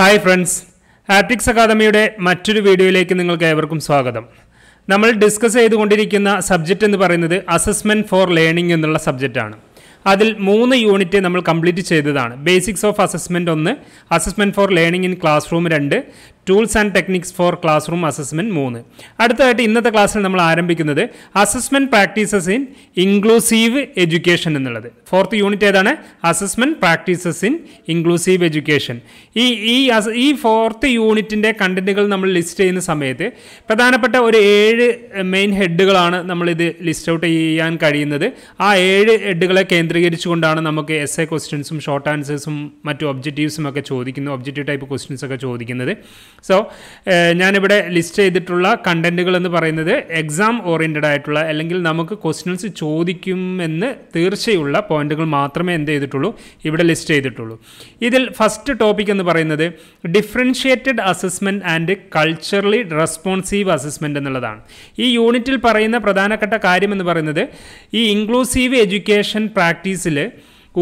Hi friends optics അക്കാദമിയുടെ മറ്റൊരു വീഡിയോയിലേക്ക് നിങ്ങൾക്ക് ഏവർക്കും സ്വാഗതം നമ്മൾ ഡിസ്കസ് ചെയ്തുകൊണ്ടിരിക്കുന്ന സബ്ജക്റ്റ് എന്ന് പറയുന്നത് അസസ്മെൻറ്റ് ഫോർ ലേണിംഗ് എന്നുള്ള സബ്ജക്റ്റാണ് അതിൽ മൂന്ന് യൂണിറ്റ് നമ്മൾ കംപ്ലീറ്റ് ചെയ്തതാണ് ബേസിക്സ് ഓഫ് അസസ്മെൻറ്റ് ഒന്ന് assessment for learning in class room രണ്ട് tools and techniques for class room assessment മൂന്ന് അടുത്തതായിട്ട് ഇന്നത്തെ ക്ലാസ്സിൽ നമ്മൾ ആരംഭിക്കുന്നത് assessment practices in inclusive education എന്നുള്ളത് ഫോർത്ത് യൂണിറ്റ് ഏതാണ് assessment practices in inclusive education ഈ ഈ ഈ ഫോർത്ത് യൂണിറ്റിൻ്റെ കണ്ടൻറ്റുകൾ നമ്മൾ ലിസ്റ്റ് ചെയ്യുന്ന സമയത്ത് പ്രധാനപ്പെട്ട ഒരു ഏഴ് മെയിൻ ഹെഡുകളാണ് നമ്മളിത് ലിസ്റ്റ് ഔട്ട് ചെയ്യാൻ കഴിയുന്നത് ആ ഏഴ് ഹെഡുകളെ കേന്ദ്രീകരിച്ചുകൊണ്ടാണ് നമുക്ക് എസ് എ ക്വസ്റ്റ്യൻസും ഷോർട്ട് ആൻസേഴ്സും മറ്റു ഒബ്ജക്റ്റീവ്സും ഒക്കെ ചോദിക്കുന്നത് ഒബ്ജക്റ്റീവ് ടൈപ്പ് ക്വസ്റ്റ്യൻസ് ഒക്കെ ചോദിക്കുന്നത് സോ ഞാനിവിടെ ലിസ്റ്റ് ചെയ്തിട്ടുള്ള കണ്ടൻറ്റുകൾ എന്ന് പറയുന്നത് എക്സാം ഓറിയൻറ്റഡ് ആയിട്ടുള്ള അല്ലെങ്കിൽ നമുക്ക് ക്വസ്റ്റ്യൻസ് ചോദിക്കുമെന്ന് തീർച്ചയുള്ള പോയിന്റുകൾ മാത്രമേ എന്ത് ചെയ്തിട്ടുള്ളൂ ഇവിടെ ലിസ്റ്റ് ചെയ്തിട്ടുള്ളൂ ഇതിൽ ഫസ്റ്റ് ടോപ്പിക് എന്ന് പറയുന്നത് differentiated assessment and culturally responsive assessment എന്നുള്ളതാണ് ഈ യൂണിറ്റിൽ പറയുന്ന പ്രധാനപ്പെട്ട കാര്യം എന്ന് പറയുന്നത് ഈ ഇൻക്ലൂസീവ് എഡ്യൂക്കേഷൻ പ്രാക്ടീസിൽ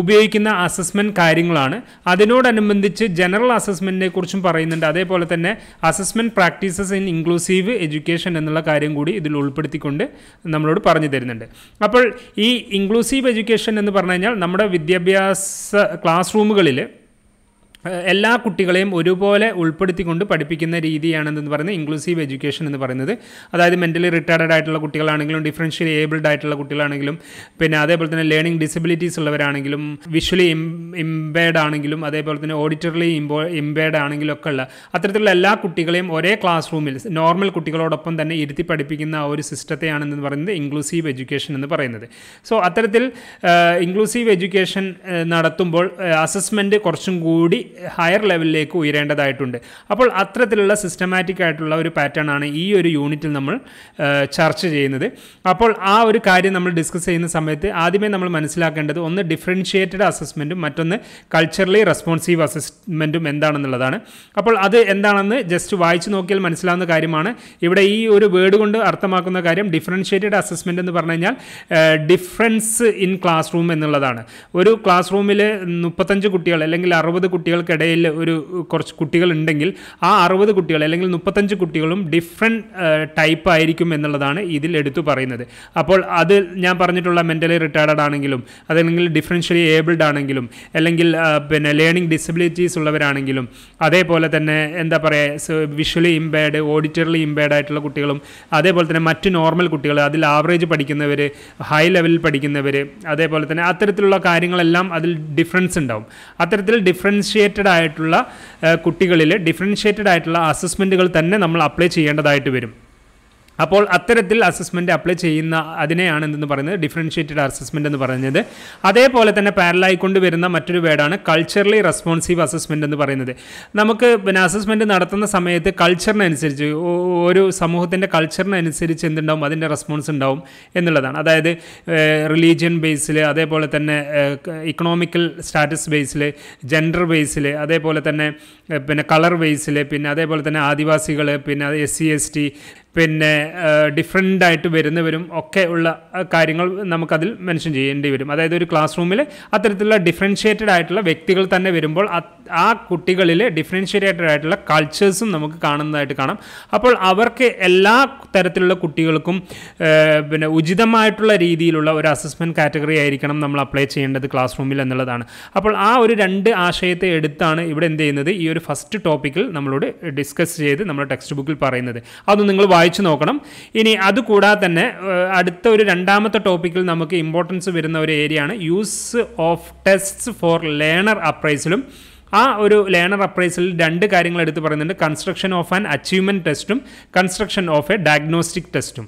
ഉപയോഗിക്കുന്ന അസസ്മെൻറ്റ് കാര്യങ്ങളാണ് അതിനോടനുബന്ധിച്ച് ജനറൽ അസസ്മെൻറ്റിനെ കുറിച്ചും പറയുന്നുണ്ട് അതേപോലെ തന്നെ assessment practices in inclusive education എന്നുള്ള കാര്യം കൂടി ഇതിൽ ഉൾപ്പെടുത്തിക്കൊണ്ട് നമ്മളോട് പറഞ്ഞു തരുന്നുണ്ട് അപ്പോൾ ഈ ഇൻക്ലൂസീവ് എഡ്യൂക്കേഷൻ എന്ന് പറഞ്ഞു കഴിഞ്ഞാൽ നമ്മുടെ വിദ്യാഭ്യാസ ക്ലാസ് റൂമുകളിൽ എല്ലാ കുട്ടികളെയും ഒരുപോലെ ഉൾപ്പെടുത്തിക്കൊണ്ട് പഠിപ്പിക്കുന്ന രീതിയാണെന്ന് പറയുന്നത് ഇൻക്ലൂസീവ് എഡ്യൂക്കേഷൻ എന്ന് പറയുന്നത് അതായത് മെൻ്റലി റിട്ടയർഡ് ആയിട്ടുള്ള കുട്ടികളാണെങ്കിലും ഡിഫറൻഷ്യലി ഏബിൾഡ് ആയിട്ടുള്ള കുട്ടികളാണെങ്കിലും പിന്നെ അതേപോലെ തന്നെ ലേണിംഗ് ഡിസബിലിറ്റീസ് ഉള്ളവരാണെങ്കിലും വിഷ്വലി ഇംപേർഡ് ആണെങ്കിലും അതേപോലെ തന്നെ ഓഡിറ്ററിലി ഇംപോ ഇംപേർഡ് ആണെങ്കിലും ഒക്കെ ഉള്ള അത്തരത്തിലുള്ള എല്ലാ കുട്ടികളെയും ഒരേ ക്ലാസ് റൂമിൽ നോർമൽ കുട്ടികളോടൊപ്പം തന്നെ ഇരുത്തി പഠിപ്പിക്കുന്ന ആ ഒരു സിസ്റ്റത്തെയാണെന്ന് പറയുന്നത് ഇൻക്ലൂസീവ് എഡ്യൂക്കേഷൻ എന്ന് പറയുന്നത് സോ അത്തരത്തിൽ ഇൻക്ലൂസീവ് എഡ്യൂക്കേഷൻ നടത്തുമ്പോൾ അസസ്മെൻറ്റ് കുറച്ചും കൂടി ഹയർ ലെവലിലേക്ക് ഉയരേണ്ടതായിട്ടുണ്ട് അപ്പോൾ അത്തരത്തിലുള്ള സിസ്റ്റമാറ്റിക് ആയിട്ടുള്ള ഒരു പാറ്റേൺ ആണ് ഈ ഒരു യൂണിറ്റിൽ നമ്മൾ ചർച്ച ചെയ്യുന്നത് അപ്പോൾ ആ ഒരു കാര്യം നമ്മൾ ഡിസ്കസ് ചെയ്യുന്ന സമയത്ത് ആദ്യമേ നമ്മൾ മനസ്സിലാക്കേണ്ടത് ഒന്ന് ഡിഫറൻഷിയേറ്റഡ് അസസ്മെൻറ്റും മറ്റൊന്ന് കൾച്ചറലി റെസ്പോൺസീവ് അസസ്മെൻറ്റും എന്താണെന്നുള്ളതാണ് അപ്പോൾ അത് എന്താണെന്ന് ജസ്റ്റ് വായിച്ചു നോക്കിയാൽ മനസ്സിലാവുന്ന കാര്യമാണ് ഇവിടെ ഈ ഒരു വേർഡ് കൊണ്ട് അർത്ഥമാക്കുന്ന കാര്യം ഡിഫറൻഷിയേറ്റഡ് അസസ്മെൻ്റ് എന്ന് പറഞ്ഞു കഴിഞ്ഞാൽ ഡിഫറൻസ് ഇൻ ക്ലാസ് റൂം എന്നുള്ളതാണ് ഒരു ക്ലാസ് റൂമിൽ മുപ്പത്തഞ്ച് കുട്ടികൾ അല്ലെങ്കിൽ അറുപത് കുട്ടികൾ കുട്ടികൾക്കിടയിൽ ഒരു കുറച്ച് കുട്ടികളുണ്ടെങ്കിൽ ആ അറുപത് കുട്ടികൾ അല്ലെങ്കിൽ മുപ്പത്തഞ്ച് കുട്ടികളും ഡിഫറെൻറ്റ് ടൈപ്പ് ആയിരിക്കും എന്നുള്ളതാണ് ഇതിൽ എടുത്തു പറയുന്നത് അപ്പോൾ അത് ഞാൻ പറഞ്ഞിട്ടുള്ള മെൻ്റലി റിട്ടയർഡ് ആണെങ്കിലും അതല്ലെങ്കിൽ ഡിഫറൻഷ്യലി ഏബിൾഡ് ആണെങ്കിലും അല്ലെങ്കിൽ പിന്നെ ലേണിംഗ് ഡിസബിലിറ്റീസ് ഉള്ളവരാണെങ്കിലും അതേപോലെ തന്നെ എന്താ പറയുക വിഷ്വലി ഇമ്പയർഡ് ഓഡിറ്ററലി ഇമ്പയർഡ് ആയിട്ടുള്ള കുട്ടികളും അതേപോലെ തന്നെ മറ്റ് നോർമൽ കുട്ടികൾ അതിൽ ആവറേജ് പഠിക്കുന്നവർ ഹൈ ലെവലിൽ പഠിക്കുന്നവർ അതേപോലെ തന്നെ അത്തരത്തിലുള്ള കാര്യങ്ങളെല്ലാം അതിൽ ഡിഫറൻസ് ഉണ്ടാവും അത്തരത്തിൽ ഡിഫറൻഷ്യൽ ഡിഫറൻഷിയേറ്റഡ് ആയിട്ടുള്ള കുട്ടികളിൽ ഡിഫറൻഷിയേറ്റഡ് ആയിട്ടുള്ള അസസ്മെൻറ്റുകൾ തന്നെ നമ്മൾ അപ്ലൈ ചെയ്യേണ്ടതായിട്ട് വരും അപ്പോൾ അത്തരത്തിൽ അസസ്മെൻറ്റ് അപ്ലൈ ചെയ്യുന്ന അതിനെയാണ് എന്തെന്ന് പറയുന്നത് ഡിഫറൻഷ്യേറ്റഡ് അസസ്മെൻറ്റ് എന്ന് പറയുന്നത് അതേപോലെ തന്നെ പാരലായി കൊണ്ടുവരുന്ന മറ്റൊരു വേർഡാണ് കൾച്ചറലി റെസ്പോൺസീവ് അസസ്മെൻറ്റ് എന്ന് പറയുന്നത് നമുക്ക് പിന്നെ അസസ്മെൻറ്റ് നടത്തുന്ന സമയത്ത് കൾച്ചറിനനുസരിച്ച് ഒരു സമൂഹത്തിൻ്റെ കൾച്ചറിനനുസരിച്ച് എന്തുണ്ടാവും അതിൻ്റെ റെസ്പോൺസ് ഉണ്ടാവും എന്നുള്ളതാണ് അതായത് റിലീജിയൻ ബേസിൽ അതേപോലെ തന്നെ ഇക്കണോമിക്കൽ സ്റ്റാറ്റസ് ബേസിൽ ജെൻഡർ ബേസിൽ അതേപോലെ തന്നെ പിന്നെ കളർ ബേസിൽ പിന്നെ അതേപോലെ തന്നെ ആദിവാസികൾ പിന്നെ എസ് സി എസ് ടി പിന്നെ ഡിഫറെൻ്റ് ആയിട്ട് വരുന്നവരും ഒക്കെ ഉള്ള കാര്യങ്ങൾ നമുക്കതിൽ മെൻഷൻ ചെയ്യേണ്ടി വരും അതായത് ഒരു ക്ലാസ് റൂമിൽ അത്തരത്തിലുള്ള ഡിഫറൻഷ്യേറ്റഡ് ആയിട്ടുള്ള വ്യക്തികൾ തന്നെ വരുമ്പോൾ ആ കുട്ടികളിൽ ഡിഫറൻഷ്യേറ്റഡ് ആയിട്ടുള്ള കൾച്ചേഴ്സും നമുക്ക് കാണുന്നതായിട്ട് കാണാം അപ്പോൾ അവർക്ക് എല്ലാ തരത്തിലുള്ള കുട്ടികൾക്കും പിന്നെ ഉചിതമായിട്ടുള്ള രീതിയിലുള്ള ഒരു അസസ്മെൻറ്റ് കാറ്റഗറി ആയിരിക്കണം നമ്മൾ അപ്ലൈ ചെയ്യേണ്ടത് ക്ലാസ് റൂമിൽ എന്നുള്ളതാണ് അപ്പോൾ ആ ഒരു രണ്ട് ആശയത്തെ എടുത്താണ് ഇവിടെ എന്ത് ചെയ്യുന്നത് ഈ ഒരു ഫസ്റ്റ് ടോപ്പിക്കിൽ നമ്മളോട് ഡിസ്കസ് ചെയ്ത് നമ്മുടെ ടെക്സ്റ്റ് ബുക്കിൽ പറയുന്നത് അതൊന്നും നിങ്ങൾ വായി വായിച്ചു നോക്കണം ഇനി അതുകൂടാതെ തന്നെ അടുത്ത ഒരു രണ്ടാമത്തെ ടോപ്പിക്കിൽ നമുക്ക് ഇമ്പോർട്ടൻസ് വരുന്ന ഒരു ഏരിയ ആണ് use of tests for learner അപ്രൈസിലും ആ ഒരു ലേണർ അപ്രൈസിൽ രണ്ട് കാര്യങ്ങൾ എടുത്ത് പറയുന്നുണ്ട് കൺസ്ട്രക്ഷൻ ഓഫ് ആൻ അച്ചീവ്മെൻറ്റ് ടെസ്റ്റും കൺസ്ട്രക്ഷൻ ഓഫ് എ ഡയഗ്നോസ്റ്റിക് ടെസ്റ്റും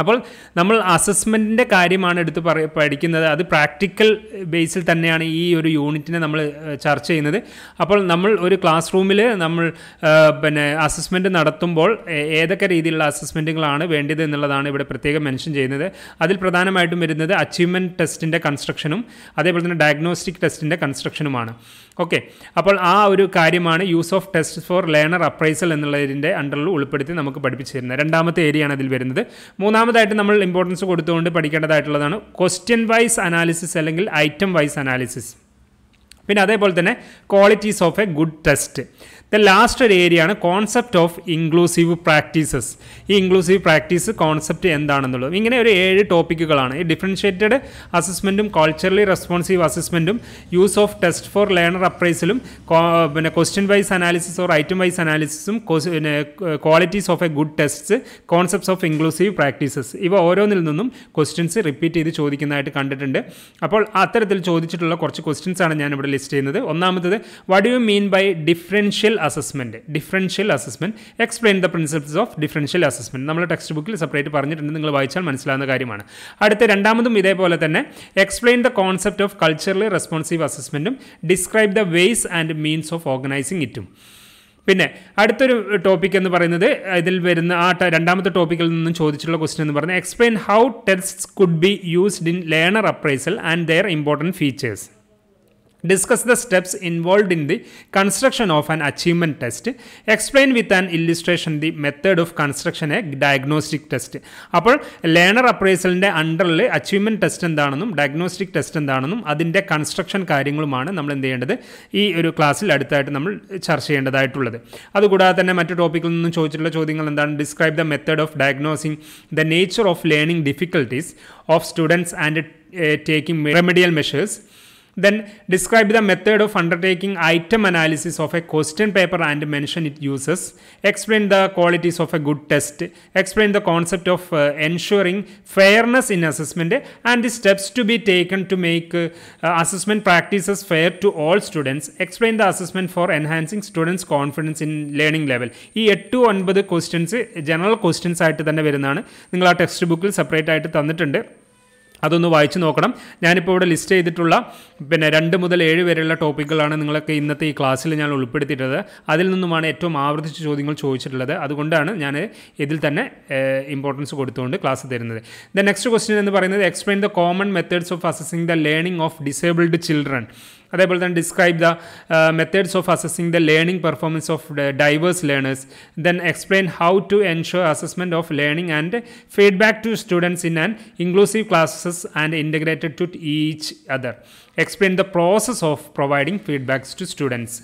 അപ്പോൾ നമ്മൾ അസസ്മെൻറ്റിൻ്റെ കാര്യമാണ് എടുത്ത് പറയ പഠിക്കുന്നത് അത് പ്രാക്ടിക്കൽ ബേസിൽ തന്നെയാണ് ഈ ഒരു യൂണിറ്റിനെ നമ്മൾ ചർച്ച ചെയ്യുന്നത് അപ്പോൾ നമ്മൾ ഒരു ക്ലാസ് റൂമിൽ നമ്മൾ പിന്നെ അസസ്മെൻറ്റ് നടത്തുമ്പോൾ ഏതൊക്കെ രീതിയിലുള്ള അസസ്മെൻറ്റുകളാണ് വേണ്ടത് എന്നുള്ളതാണ് ഇവിടെ പ്രത്യേകം മെൻഷൻ ചെയ്യുന്നത് അതിൽ പ്രധാനമായിട്ടും വരുന്നത് അച്ചീവ്മെൻറ്റ് ടെസ്റ്റിൻ്റെ കൺസ്ട്രക്ഷനും അതേപോലെ തന്നെ ഡയഗ്നോസ്റ്റിക് ടെസ്റ്റിൻ്റെ കൺസ്ട്രക്ഷനുമാണ് ഓക്കെ അപ്പോൾ ആ ഒരു കാര്യമാണ് use of test for learner appraisal എന്നുള്ളതിൻ്റെ അണ്ടറിൽ ഉൾപ്പെടുത്തി നമുക്ക് പഠിപ്പിച്ചു തരുന്നത് രണ്ടാമത്തെ ഏരിയയാണ് അതിൽ വരുന്നത് മൂന്നാം ഒന്നാമതായിട്ട് നമ്മൾ ഇമ്പോർട്ടൻസ് കൊടുത്തുകൊണ്ട് പഠിക്കേണ്ടതായിട്ടുള്ളതാണ് ക്വസ്റ്റ്യൻ വൈസ് അനാലിസിസ് അല്ലെങ്കിൽ ഐറ്റം വൈസ് അനാലിസിസ് പിന്നെ അതേപോലെ തന്നെ qualities of a good test the last ഒരു ഏരിയ ആണ് കോൺസെപ്റ്റ് ഓഫ് ഇൻക്ലൂസീവ് പ്രാക്ടീസസ് ഈ ഇൻക്ലൂസീവ് പ്രാക്ടീസ് കോൺസെപ്റ്റ് എന്താണെന്നുള്ളത് ഇങ്ങനെ ഒരു ഏഴ് ടോപ്പിക്കുകളാണ് ഈ ഡിഫറൻഷ്യേറ്റഡ് അസസ്മെൻറ്റും കൾച്ചറലി റെസ്പോൺസീവ് അസസ്മെൻറ്റും use of test for learner അപ്രൈസിലും പിന്നെ question wise analysis or item wise അനാലിസിസും പിന്നെ qualities of a good tests concepts of inclusive practices ഇവ ഓരോന്നിൽ നിന്നും ക്വസ്റ്റ്യൻസ് റിപ്പീറ്റ് ചെയ്ത് ചോദിക്കുന്നതായിട്ട് കണ്ടിട്ടുണ്ട് അപ്പോൾ അത്തരത്തിൽ ചോദിച്ചിട്ടുള്ള കുറച്ച് ക്വസ്റ്റ്യൻസ് ആണ് ഞാനിവിടെ ലിസ്റ്റ് ചെയ്യുന്നത് ഒന്നാമത്തത് what you mean by differential assessment differential assessment explain the principles of differential assessment നമ്മൾ ടെക്സ്റ്റ് ബുക്കിൽ സെപ്പറേറ്റ് പറഞ്ഞിട്ടുണ്ട് നിങ്ങൾ വായിച്ചാൽ മനസ്സിലാവുന്ന കാര്യമാണ് അടുത്ത രണ്ടാമതും ഇതേപോലെ തന്നെ explain the concept of culturally responsive അസസ്മെൻറ്റും describe the ways and means of organising ഇറ്റും പിന്നെ അടുത്തൊരു ടോപ്പിക് എന്ന് പറയുന്നത് ഇതിൽ വരുന്ന ആ രണ്ടാമത്തെ ടോപ്പിക്കിൽ നിന്നും ചോദിച്ചിട്ടുള്ള ക്വസ്റ്റ്യൻ എന്ന് പറഞ്ഞാൽ explain how tests could be used in learner appraisal and their important features discuss the steps involve in the construction of an achievement test explain with an illustration the method of construction a diagnostic test അപ്പോൾ learner അപ്രൈസലിൻ്റെ അണ്ടറിൽ achievement test എന്താണെന്നും diagnostic test എന്താണെന്നും അതിൻ്റെ construction കാര്യങ്ങളുമാണ് നമ്മൾ എന്ത് ചെയ്യേണ്ടത് ഈ ഒരു ക്ലാസ്സിൽ അടുത്തായിട്ട് നമ്മൾ ചർച്ച ചെയ്യേണ്ടതായിട്ടുള്ളത് അതുകൂടാതെ തന്നെ മറ്റു ടോപ്പിക്കിൽ നിന്നും ചോദിച്ചിട്ടുള്ള ചോദ്യങ്ങൾ എന്താണ് describe the method of diagnosing the nature of learning difficulties of students and taking remedial measures Then describe the method of undertaking item analysis of a question paper and mention it uses. Explain the qualities of a good test. Explain the concept of uh, ensuring fairness in assessment and the steps to be taken to make uh, assessment practices fair to all students. Explain the assessment for enhancing students' confidence in learning level ഈ എട്ട് ഒൻപത് questions general questions ആയിട്ട് തന്നെ വരുന്നതാണ് നിങ്ങൾ ആ text ബുക്കിൽ separate ആയിട്ട് thannittunde അതൊന്ന് വായിച്ചു നോക്കണം ഞാനിപ്പോൾ ഇവിടെ ലിസ്റ്റ് ചെയ്തിട്ടുള്ള പിന്നെ രണ്ട് മുതൽ ഏഴ് വരെയുള്ള ടോപ്പിക്കുകളാണ് നിങ്ങളൊക്കെ ഇന്നത്തെ ഈ ക്ലാസ്സിൽ ഞാൻ ഉൾപ്പെടുത്തിയിട്ടുള്ളത് അതിൽ നിന്നുമാണ് ഏറ്റവും ആവർത്തിച്ച് ചോദ്യങ്ങൾ ചോദിച്ചിട്ടുള്ളത് അതുകൊണ്ടാണ് ഞാൻ ഇതിൽ തന്നെ ഇമ്പോർട്ടൻസ് കൊടുത്തുകൊണ്ട് ക്ലാസ് തരുന്നത് ദ നെക്സ്റ്റ് ക്വസ്റ്റ്യൻ എന്ന് പറയുന്നത് explain the common methods of assessing the learning of disabled children അതേപോലെ തന്നെ describe the methods of assessing the learning performance of diverse learners then explain how to ensure assessment of learning and feedback to students in and inclusive classes and integrated to each other explain the process of providing feedbacks to students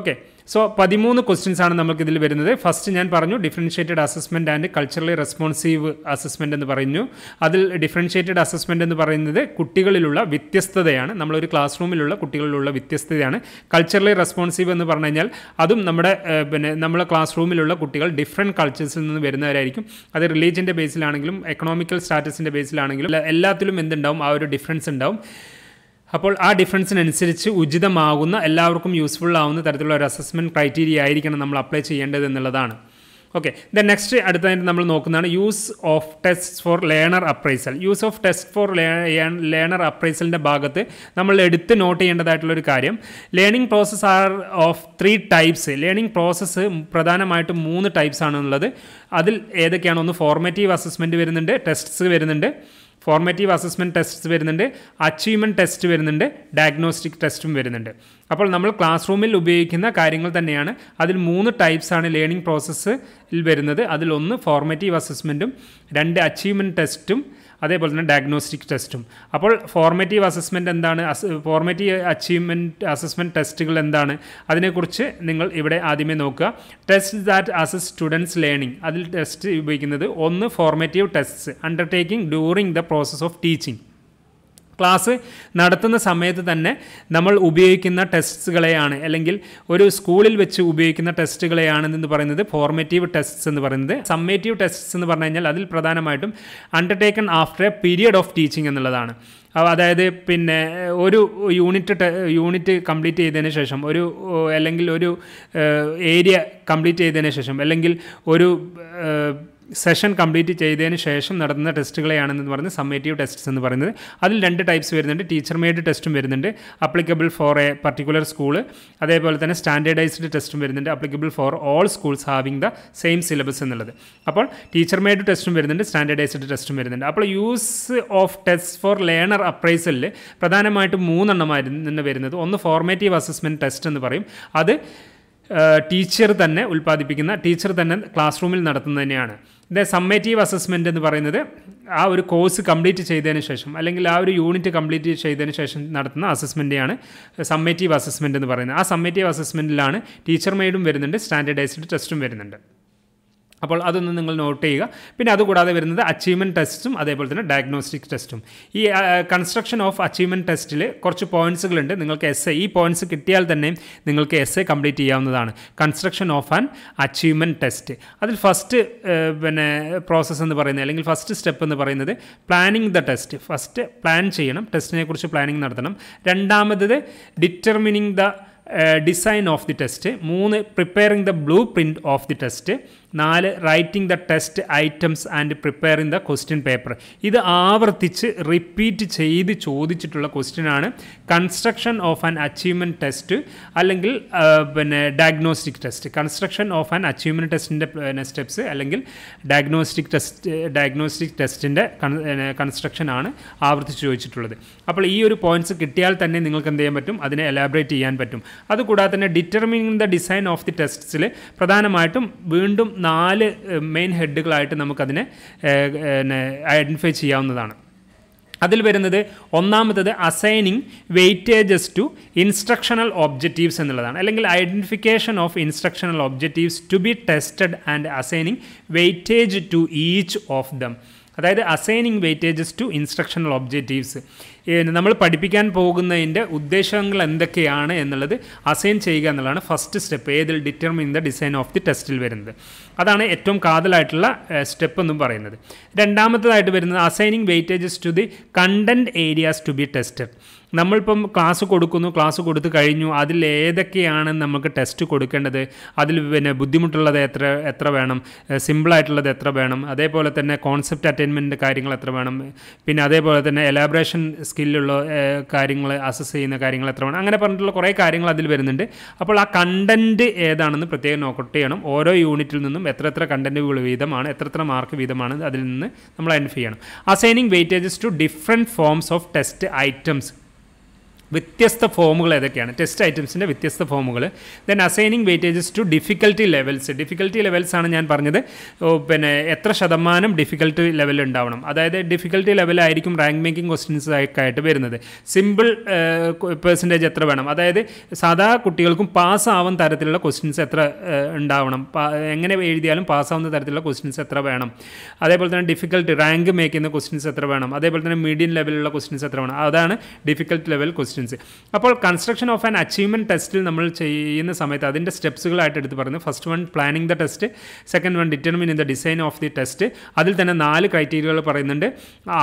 okay so പതിമൂന്ന് questions ആണ് നമുക്ക് ഇതിൽ വരുന്നത് first ഞാൻ പറഞ്ഞു differentiated assessment and culturally responsive assessment എന്ന് പറഞ്ഞു അതിൽ ഡിഫറൻഷ്യേറ്റഡ് അസസ്മെൻറ്റ് എന്ന് പറയുന്നത് കുട്ടികളിലുള്ള വ്യത്യസ്തതയാണ് നമ്മളൊരു ക്ലാസ് റൂമിലുള്ള കുട്ടികളിലുള്ള വ്യത്യസ്തതയാണ് കൾച്ചറലി റെസ്പോൺസീവ് എന്ന് പറഞ്ഞു കഴിഞ്ഞാൽ അതും നമ്മുടെ പിന്നെ നമ്മളെ ക്ലാസ് റൂമിലുള്ള കുട്ടികൾ ഡിഫറെൻറ്റ് കൾച്ചേഴ്സിൽ നിന്ന് വരുന്നവരായിരിക്കും അത് റിലീജിയൻ്റെ ബേസിലാണെങ്കിലും എക്കണോമിക്കൽ സ്റ്റാറ്റസിൻ്റെ ബേസിലാണെങ്കിലും എല്ലാത്തിലും എന്തുണ്ടാവും ആ ഒരു ഡിഫറൻസ് ഉണ്ടാവും അപ്പോൾ ആ ഡിഫറൻസിനനുസരിച്ച് ഉചിതമാകുന്ന എല്ലാവർക്കും യൂസ്ഫുൾ ആവുന്ന തരത്തിലുള്ള ഒരു അസസ്മെൻറ്റ് ക്രൈറ്റീരിയ ആയിരിക്കണം നമ്മൾ അപ്ലൈ ചെയ്യേണ്ടത് എന്നുള്ളതാണ് ഓക്കെ ദ നെക്സ്റ്റ് അടുത്തതായിട്ട് നമ്മൾ നോക്കുന്നതാണ് use of test for learner appraisal use of test for learner അപ്രൈസലിൻ്റെ ഭാഗത്ത് നമ്മൾ എടുത്ത് നോട്ട് ചെയ്യേണ്ടതായിട്ടുള്ളൊരു കാര്യം learning process are of three types learning process പ്രധാനമായിട്ടും മൂന്ന് ടൈപ്സ് ആണുള്ളത് അതിൽ ഏതൊക്കെയാണ് ഒന്ന് ഫോർമേറ്റീവ് അസസ്മെൻറ്റ് വരുന്നുണ്ട് ടെസ്റ്റ്സ് വരുന്നുണ്ട് ഫോർമേറ്റീവ് അസസ്മെൻറ്റ് ടെസ്റ്റ്സ് വരുന്നുണ്ട് അച്ചീവ്മെൻറ്റ് ടെസ്റ്റ് വരുന്നുണ്ട് ഡയഗ്നോസ്റ്റിക് ടെസ്റ്റും വരുന്നുണ്ട് അപ്പോൾ നമ്മൾ ക്ലാസ് റൂമിൽ ഉപയോഗിക്കുന്ന കാര്യങ്ങൾ തന്നെയാണ് അതിൽ മൂന്ന് ടൈപ്സ് ആണ് ലേണിംഗ് പ്രോസസ്സിൽ വരുന്നത് അതിൽ ഒന്ന് ഫോർമേറ്റീവ് അസസ്മെൻറ്റും രണ്ട് അച്ചീവ്മെൻറ്റ് ടെസ്റ്റും അതേപോലെ തന്നെ ഡയഗ്നോസ്റ്റിക് ടെസ്റ്റും അപ്പോൾ ഫോർമേറ്റീവ് അസസ്മെൻറ്റ് എന്താണ് ഫോർമേറ്റീവ് അച്ചീവ്മെൻറ്റ് അസസ്മെൻറ്റ് ടെസ്റ്റുകൾ എന്താണ് അതിനെക്കുറിച്ച് നിങ്ങൾ ഇവിടെ ആദ്യമേ നോക്കുക test that assess students learning അതിൽ ടെസ്റ്റ് ഉപയോഗിക്കുന്നത് ഒന്ന് formative tests undertaking during the process of teaching class നടത്തുന്ന സമയത്ത് തന്നെ നമ്മൾ ഉപയോഗിക്കുന്ന ടെസ്റ്റുകളെയാണ് അല്ലെങ്കിൽ ഒരു സ്കൂളിൽ വെച്ച് ഉപയോഗിക്കുന്ന ടെസ്റ്റുകളെയാണെന്ന് പറയുന്നത് ഫോർമേറ്റീവ് ടെസ്റ്റ്സ് എന്ന് പറയുന്നത് സമ്മേറ്റീവ് ടെസ്റ്റ്സ് എന്ന് പറഞ്ഞു കഴിഞ്ഞാൽ അതിൽ പ്രധാനമായിട്ടും undertaken after a period of teaching എന്നുള്ളതാണ് അതായത് പിന്നെ ഒരു യൂണിറ്റ് യൂണിറ്റ് കംപ്ലീറ്റ് ചെയ്തതിന് ശേഷം ഒരു അല്ലെങ്കിൽ ഒരു ഏരിയ കംപ്ലീറ്റ് ചെയ്തതിന് ശേഷം അല്ലെങ്കിൽ ഒരു സെഷൻ കംപ്ലീറ്റ് ചെയ്തതിന് ശേഷം നടത്തുന്ന ടെസ്റ്റുകളെയാണെന്ന് പറഞ്ഞ് സമ്മേറ്റീവ് ടെസ്റ്റ്സ് എന്ന് പറയുന്നത് അതിൽ രണ്ട് ടൈപ്സ് വരുന്നുണ്ട് ടീച്ചർ മെയ്ഡ് ടെസ്റ്റും വരുന്നുണ്ട് applicable for a particular school അതേപോലെ തന്നെ സ്റ്റാൻഡേർഡൈസ്ഡ് ടെസ്റ്റും വരുന്നുണ്ട് applicable for all schools having the same syllabus എന്നുള്ളത് അപ്പോൾ ടീച്ചർ മെയ്ഡ് ടെസ്റ്റും വരുന്നുണ്ട് സ്റ്റാൻഡേർഡൈസ്ഡ് ടെസ്റ്റും വരുന്നുണ്ട് അപ്പോൾ use of test for learner അപ്രൈസലിൽ പ്രധാനമായിട്ടും മൂന്നെണ്ണമായിരുന്നു വരുന്നത് ഒന്ന് ഫോർമേറ്റീവ് അസസ്മെൻറ്റ് ടെസ്റ്റ് എന്ന് പറയും അത് ടീച്ചർ തന്നെ ഉൽപ്പാദിപ്പിക്കുന്ന ടീച്ചർ തന്നെ ക്ലാസ് റൂമിൽ നടത്തുന്നതിനെയാണ് ദ സമ്മേറ്റീവ് അസസ്മെൻ്റ് എന്ന് പറയുന്നത് ആ ഒരു കോഴ്സ് കംപ്ലീറ്റ് ചെയ്തതിന് ശേഷം അല്ലെങ്കിൽ ആ ഒരു യൂണിറ്റ് കംപ്ലീറ്റ് ചെയ്തതിന് ശേഷം നടത്തുന്ന അസസ്മെൻറ്റെയാണ് സമ്മേറ്റീവ് അസസ്മെൻ്റ് എന്ന് പറയുന്നത് ആ സമ്മേറ്റീവ് അസസ്മെൻറ്റിലാണ് ടീച്ചർ മെയ്ഡും വരുന്നുണ്ട് സ്റ്റാൻഡേർഡൈസ്ഡ് ടെസ്റ്റും വരുന്നുണ്ട് അപ്പോൾ അതൊന്ന് നിങ്ങൾ നോട്ട് ചെയ്യുക പിന്നെ അതുകൂടാതെ വരുന്നത് അച്ചീവ്മെൻറ്റ് ടെസ്റ്റും അതേപോലെ തന്നെ ഡയഗ്നോസ്റ്റിക് ടെസ്റ്റും ഈ കൺസ്ട്രക്ഷൻ ഓഫ് അച്ചീവ്മെൻറ്റ് ടെസ്റ്റിൽ കുറച്ച് പോയിൻസുകളുണ്ട് നിങ്ങൾക്ക് എസ് ഈ പോയിൻറ്സ് കിട്ടിയാൽ തന്നെ നിങ്ങൾക്ക് എസ് കംപ്ലീറ്റ് ചെയ്യാവുന്നതാണ് construction of an achievement test അതിൽ ഫസ്റ്റ് പിന്നെ പ്രോസസ്സ് എന്ന് പറയുന്നത് അല്ലെങ്കിൽ ഫസ്റ്റ് സ്റ്റെപ്പ് എന്ന് പറയുന്നത് planning the test first plan ചെയ്യണം ടെസ്റ്റിനെ കുറിച്ച് പ്ലാനിങ് നടത്തണം രണ്ടാമത് determining the design of the test മൂന്ന് preparing the blue blueprint of the test നാല് writing the test items and preparing the question paper ഇത് ആവർത്തിച്ച് റിപ്പീറ്റ് ചെയ്ത് ചോദിച്ചിട്ടുള്ള ക്വസ്റ്റ്യൻ ആണ് construction of an achievement test അല്ലെങ്കിൽ പിന്നെ diagnostic test construction of an achievement ടെസ്റ്റിൻ്റെ പിന്നെ സ്റ്റെപ്സ് അല്ലെങ്കിൽ ഡയഗ്നോസ്റ്റിക് ടെസ്റ്റ് ഡയഗ്നോസ്റ്റിക് ടെസ്റ്റിൻ്റെ കൺസ്ട്രക്ഷൻ ആണ് ആവർത്തിച്ച് ചോദിച്ചിട്ടുള്ളത് അപ്പോൾ ഈ ഒരു പോയിൻറ്റ്സ് കിട്ടിയാൽ തന്നെ നിങ്ങൾക്ക് എന്ത് ചെയ്യാൻ പറ്റും അതിനെ എലാബറേറ്റ് ചെയ്യാൻ പറ്റും അതുകൂടാതെ തന്നെ determining the design of the ടെസ്റ്റ്സിൽ പ്രധാനമായിട്ടും വീണ്ടും നാല് മെയിൻ ഹെഡുകളായിട്ട് നമുക്കതിനെ ഐഡൻറ്റിഫൈ ചെയ്യാവുന്നതാണ് അതിൽ വരുന്നത് ഒന്നാമത്തത് assigning weightages to instructional objectives എന്നുള്ളതാണ് അല്ലെങ്കിൽ identification of instructional objectives to be tested and assigning weightage to each of them അതായത് assigning weightages to instructional objectives നമ്മൾ പഠിപ്പിക്കാൻ പോകുന്നതിൻ്റെ ഉദ്ദേശങ്ങൾ എന്തൊക്കെയാണ് എന്നുള്ളത് അസൈൻ ചെയ്യുക എന്നുള്ളതാണ് ഫസ്റ്റ് സ്റ്റെപ്പ് ഏതിൽ determine the design of the ടെസ്റ്റിൽ വരുന്നത് അതാണ് ഏറ്റവും കാതലായിട്ടുള്ള സ്റ്റെപ്പ് എന്നും പറയുന്നത് രണ്ടാമത്തതായിട്ട് വരുന്നത് assigning weightages to the content areas to be tested നമ്മളിപ്പം ക്ലാസ് കൊടുക്കുന്നു ക്ലാസ് കൊടുത്തു കഴിഞ്ഞു അതിൽ ഏതൊക്കെയാണ് നമുക്ക് ടെസ്റ്റ് കൊടുക്കേണ്ടത് അതിൽ പിന്നെ ബുദ്ധിമുട്ടുള്ളത് എത്ര എത്ര വേണം സിമ്പിളായിട്ടുള്ളത് എത്ര വേണം അതേപോലെ തന്നെ കോൺസെപ്റ്റ് അറ്റൈൻമെൻറ്റ് കാര്യങ്ങൾ എത്ര വേണം പിന്നെ അതേപോലെ തന്നെ എലാബറേഷൻ സ്കില്ലുള്ള കാര്യങ്ങൾ അസസ് ചെയ്യുന്ന കാര്യങ്ങൾ എത്ര വേണം അങ്ങനെ പറഞ്ഞിട്ടുള്ള കുറേ കാര്യങ്ങൾ അതിൽ വരുന്നുണ്ട് അപ്പോൾ ആ കണ്ടൻറ്റ് ഏതാണെന്ന് പ്രത്യേകം നോക്കട്ട് ചെയ്യണം ഓരോ യൂണിറ്റിൽ നിന്നും എത്ര എത്ര കണ്ടൻറ്റുകൾ വീതമാണ് എത്ര എത്ര മാർക്ക് വീതമാണ് അതിൽ നിന്ന് നമ്മൾ എൻഫ് ചെയ്യണം assigning weightages to different forms of test items വ്യത്യസ്ത ഫോമുകൾ ഏതൊക്കെയാണ് ടെസ്റ്റ് ഐറ്റംസിൻ്റെ വ്യത്യസ്ത ഫോമുകൾ then assigning weightages to difficulty levels difficulty levels ആണ് ഞാൻ പറഞ്ഞത് പിന്നെ എത്ര ശതമാനം ഡിഫിക്കൽട്ടി ലെവൽ ഉണ്ടാവണം അതായത് ഡിഫിക്കൽട്ടി ലെവലായിരിക്കും റാങ്ക് മേക്കിംഗ് ക്വസ്റ്റ്യൻസ് ആയിട്ട് വരുന്നത് സിമ്പിൾ പെർസെൻറ്റേജ് എത്ര വേണം അതായത് സാധാ കുട്ടികൾക്കും പാസ്സാവും തരത്തിലുള്ള ക്വസ്റ്റ്യൻസ് എത്ര ഉണ്ടാവണം എങ്ങനെ എഴുതിയാലും പാസ്സാവുന്ന തരത്തിലുള്ള ക്വസ്റ്റ്യൻസ് എത്ര വേണം അതേപോലെ തന്നെ ഡിഫിക്കൽട്ടി റാങ്ക് മേക്ക് ചെയ്യുന്ന ക്വസ്റ്റ്യൻസ് എത്ര വേണം അതേപോലെ തന്നെ മീഡിയം ലെവലുള്ള ക്വസ്റ്റ്യൻസ് എത്ര വേണം അതാണ് ഡിഫിക്കൽട്ട് ലെവൽ ക്വസ്റ്റ്യൻ റെസിസ്റ്റൻസ് അപ്പോൾ കൺസ്ട്രക്ഷൻ ഓഫ് ആൻ അച്ചീവ്മെൻറ്റ് ടെസ്റ്റിൽ നമ്മൾ ചെയ്യുന്ന സമയത്ത് അതിൻ്റെ സ്റ്റെപ്സുകളായിട്ട് എടുത്ത് പറയുന്നത് first one planning the test second one determining the design of the test അതിൽ തന്നെ നാല് ക്രൈറ്റീരിയകൾ പറയുന്നുണ്ട്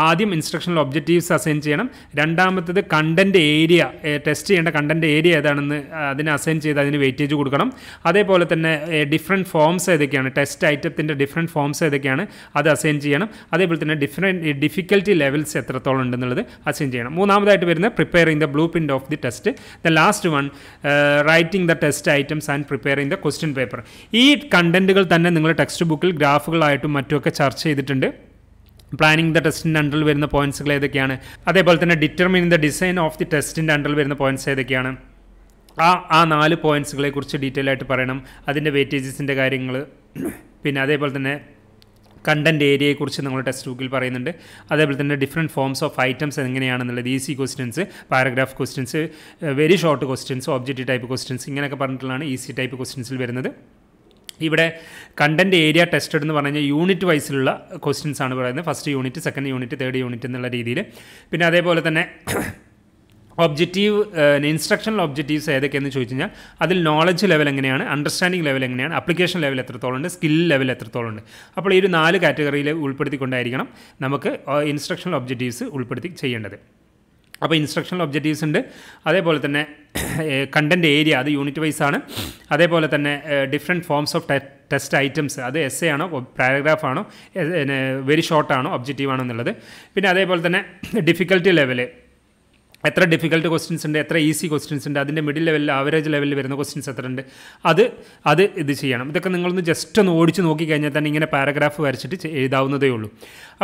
ആദ്യം ഇൻസ്ട്രക്ഷണൽ ഒബ്ജക്റ്റീവ്സ് അസൈൻ ചെയ്യണം രണ്ടാമത്തത് കണ്ടൻറ്റ് ഏരിയ ടെസ്റ്റ് ചെയ്യേണ്ട കണ്ടൻറ്റ് ഏരിയ ഏതാണെന്ന് അതിനെ അസൈൻ ചെയ്ത് അതിന് വെയിറ്റേജ് കൊടുക്കണം അതേപോലെ തന്നെ ഡിഫറെൻറ്റ് ഫോംസ് ഏതൊക്കെയാണ് ടെസ്റ്റ് ഐറ്റത്തിൻ്റെ ഡിഫറെൻറ്റ് ഫോംസ് ഏതൊക്കെയാണ് അത് അസൈൻ ചെയ്യണം അതേപോലെ തന്നെ ഡിഫറെൻറ്റ് ഡിഫിക്കൽറ്റി ലെവൽസ് എത്രത്തോളം ഉണ്ടെന്നുള്ളത് അസൈൻ ചെയ്യണം മൂന്നാമതായിട്ട് വരുന്നത് preparing the blue blueprint of the test. The last one, uh, writing the test items and preparing the question paper. ഈ കണ്ടന്റുകൾ തന്നെ നിങ്ങൾ ടെക്സ്റ്റ് ബുക്കിൽ ഗ്രാഫുകളായിട്ടും മറ്റുമൊക്കെ ചർച്ച ചെയ്തിട്ടുണ്ട് പ്ലാനിങ് ദ ടെസ്റ്റിൻ്റെ അണ്ടറിൽ വരുന്ന പോയിന്റ്സുകൾ ഏതൊക്കെയാണ് അതേപോലെ തന്നെ determine the design of the ടെസ്റ്റിൻ്റെ അണ്ടറിൽ വരുന്ന പോയിന്റ്സ് ഏതൊക്കെയാണ് ആ ആ നാല് പോയിന്റ്സുകളെക്കുറിച്ച് ഡീറ്റെയിൽ ആയിട്ട് പറയണം അതിൻ്റെ വെയിറ്റേജസിൻ്റെ കാര്യങ്ങൾ പിന്നെ അതേപോലെ തന്നെ കണ്ടൻറ്റ് ഏരിയയെക്കുറിച്ച് നമ്മൾ ടെക്സ്റ്റ് ബുക്കിൽ പറയുന്നുണ്ട് അതേപോലെ തന്നെ ഡിഫറെൻറ്റ് ഫോംസ് ഓഫ് ഐറ്റംസ് എങ്ങനെയാണെന്നുള്ളത് easy questions paragraph questions very short questions objective type questions ഇങ്ങനെയൊക്കെ പറഞ്ഞിട്ടുള്ളതാണ് ഈസി ടൈപ്പ് ക്വസ്റ്റ്യൻസിൽ വരുന്നത് ഇവിടെ കണ്ടൻറ്റ് ഏരിയ ടെസ്റ്റഡ് എന്ന് പറഞ്ഞാൽ യൂണിറ്റ് വൈസിലുള്ള ക്വസ്റ്റ്യൻസ് ആണ് പറയുന്നത് first unit second unit third unit എന്നുള്ള രീതിയിൽ പിന്നെ അതേപോലെ തന്നെ ഒബ്ജക്റ്റീവ് ഇൻസ്ട്രക്ഷണൽ ഒബ്ജക്റ്റീവ്സ് ഏതൊക്കെയെന്ന് ചോദിച്ചു കഴിഞ്ഞാൽ അതിൽ നോളജ് ലെവൽ എങ്ങനെയാണ് അണ്ടർസ്റ്റാൻഡിംഗ് ലെവൽ എങ്ങനെയാണ് അപ്ലിക്കേഷൻ ലെവൽ എത്രത്തോളം ഉണ്ട് സ്കിൽ ലെവൽ എത്രത്തോളം ഉണ്ട് അപ്പോൾ ഈ ഒരു നാല് കാറ്റഗറിയിൽ ഉൾപ്പെടുത്തിക്കൊണ്ടായിരിക്കണം നമുക്ക് ഇൻസ്ട്രക്ഷണൽ ഒബ്ജക്റ്റീവ്സ് ഉൾപ്പെടുത്തി ചെയ്യേണ്ടത് അപ്പോൾ ഇൻസ്ട്രക്ഷണൽ ഒബ്ജക്റ്റീവ്സ് ഉണ്ട് അതേപോലെ തന്നെ കണ്ടൻറ്റ് ഏരിയ അത് യൂണിറ്റ് വൈസ് ആണ് അതേപോലെ തന്നെ different forms of test items അത് എസ് എ ആണോ പാരഗ്രാഫ് ആണോ വെരി ഷോർട്ടാണോ ഒബ്ജക്റ്റീവ് ആണോ എന്നുള്ളത് പിന്നെ അതേപോലെ തന്നെ ഡിഫിക്കൽട്ടി ലെവല് എത്ര ഡിഫിക്കൽട്ട് ക്വസ്റ്റ്യൻസ് ഉണ്ട് എത്ര ഈസി ക്വസ്റ്റ്യൻസ് ഉണ്ട് അതിൻ്റെ മിഡിൽ ലെവലിൽ ആവറേജ് ലെവലിൽ വരുന്ന ക്വസ്റ്റ്യൻസ് എത്ര ഉണ്ട് അത് അത് ഇത് ചെയ്യണം ഇതൊക്കെ നിങ്ങളൊന്ന് ജസ്റ്റ് ഒന്ന് ഓടിച്ച് നോക്കിക്കഴിഞ്ഞാൽ തന്നെ ഇങ്ങനെ പാരഗ്രാഫ് വരച്ചിട്ട് എഴുതാവുന്നതേ ഉള്ളൂ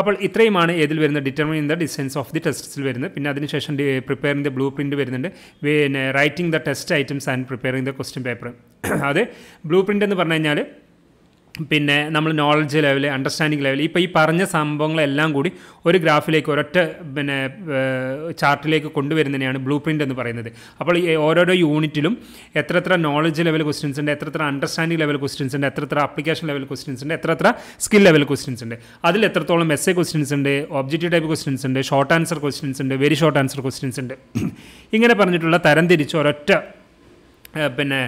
അപ്പോൾ ഇത്രയുമാണ് ഏതിൽ വരുന്ന determine the designs of the ടെസ്റ്റ്സിൽ വരുന്നത് പിന്നെ അതിനുശേഷം പ്രിപ്പയറിംഗ് ദ ബ്ലൂ പ്രിൻറ്റ് വരുന്നുണ്ട് പിന്നെ writing the test items and preparing the question paper അത് ബ്ലൂ പ്രിൻ്റ് എന്ന് പറഞ്ഞു കഴിഞ്ഞാൽ പിന്നെ നമ്മൾ നോളജ് ലെവൽ അണ്ടർസ്റ്റാൻഡിങ് ലെവൽ ഇപ്പോൾ ഈ പറഞ്ഞ സംഭവങ്ങളെല്ലാം കൂടി ഒരു ഗ്രാഫിലേക്ക് ഒരൊറ്റ പിന്നെ ചാർട്ടിലേക്ക് കൊണ്ടുവരുന്നതിനെയാണ് ബ്ലൂ പ്രിൻ്റ് എന്ന് പറയുന്നത് അപ്പോൾ ഈ ഓരോരോ യൂണിറ്റിലും എത്രത്ര നോളജ് ലെവൽ ക്വസ്റ്റ്യൻസ് ഉണ്ട് എത്രത്ര അണ്ടർസ്റ്റാൻഡിങ് ലെവൽ ക്വസ്റ്റ്യൻസ് ഉണ്ട് എത്രത്ര അപ്ലിക്കേഷൻ ലെവൽ ക്വസ്റ്റ്യൻസ് ഉണ്ട് എത്രത്ര സ്കിൽ ലെവൽ ക്വസ്റ്റ്യൻസ് ഉണ്ട് അതിൽ എത്രത്തോളം എസ് എ ക്വസ്റ്റ്യൻസ് ഉണ്ട് ഒബ്ജക്റ്റീവ് ടൈപ്പ് ക്വസ്റ്റ്യൻസ് ഉണ്ട് ഷോർട്ട് ആൻസർ ക്വസ്റ്റ്യൻസ് ഉണ്ട് വെരി ഷോർട്ട് ആൻസർ ക്വസ്റ്റ്യൻസ് ഉണ്ട് ഇങ്ങനെ പറഞ്ഞിട്ടുള്ള തരംതിരിച്ച് ഒരൊറ്റ പിന്നെ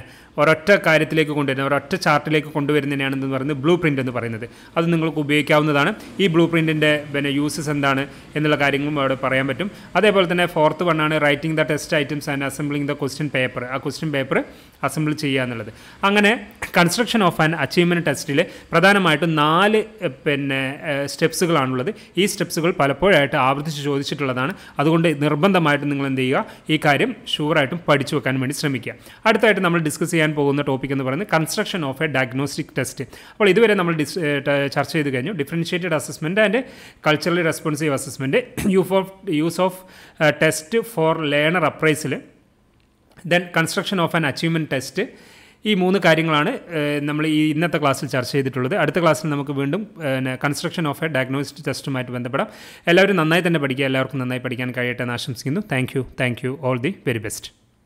ഒരൊറ്റ കാര്യത്തിലേക്ക് കൊണ്ടുവരുന്നത് ഒരൊറ്റ ചാർട്ടിലേക്ക് കൊണ്ടുവരുന്നതിനാണെന്ന് പറയുന്നത് ബ്ലൂ പ്രിൻ്റ് എന്ന് പറയുന്നത് അത് നിങ്ങൾക്ക് ഉപയോഗിക്കാവുന്നതാണ് ഈ ബ്ലൂ പ്രിൻറ്റിൻ്റെ പിന്നെ യൂസസ് എന്താണ് എന്നുള്ള കാര്യങ്ങളും അവിടെ പറയാൻ പറ്റും അതേപോലെ തന്നെ ഫോർത്ത് വണ്ണാണ് writing the test items and assembling the question paper ആ ക്വസ്റ്റ്യൻ പേപ്പർ അസംബിൾ ചെയ്യുക എന്നുള്ളത് അങ്ങനെ കൺസ്ട്രക്ഷൻ ഓഫ് ആൻ അച്ചീവ്മെൻറ്റ് ടെസ്റ്റിൽ പ്രധാനമായിട്ടും നാല് പിന്നെ സ്റ്റെപ്സുകളാണുള്ളത് ഈ സ്റ്റെപ്സുകൾ പലപ്പോഴായിട്ട് ആവർത്തിച്ച് ചോദിച്ചിട്ടുള്ളതാണ് അതുകൊണ്ട് നിർബന്ധമായിട്ട് നിങ്ങൾ എന്ത് ചെയ്യുക ഈ കാര്യം ഷുവറായിട്ടും പഠിച്ചു വെക്കാൻ വേണ്ടി ശ്രമിക്കുക അടുത്തായിട്ട് നമ്മൾ ഡിസ്കസ് ചെയ്യാൻ ചെയ്യാൻ പോകുന്ന ടോപ്പിക് എന്ന് പറയുന്നത് construction of a diagnostic test അപ്പോൾ ഇതുവരെ നമ്മൾ ഡിസ് ചർച്ച ചെയ്ത് കഴിഞ്ഞു differentiated assessment and culturally responsive assessment use of use of test for learner appraisal then construction of an achievement test ഈ മൂന്ന് കാര്യങ്ങളാണ് നമ്മൾ ഈ ഇന്നത്തെ ക്ലാസ്സിൽ ചർച്ച ചെയ്തിട്ടുള്ളത് അടുത്ത ക്ലാസ്സിൽ നമുക്ക് വീണ്ടും കൺസ്ട്രക്ഷൻ ഓഫ് എ ഡയഗ്നോസ്റ്റിക് ടെസ്റ്റുമായിട്ട് ബന്ധപ്പെടാം എല്ലാവരും നന്നായി തന്നെ പഠിക്കുക എല്ലാവർക്കും നന്നായി പഠിക്കാൻ കഴിയട്ടെ എന്ന് ആശംസിക്കുന്നു thank you thank you all the very best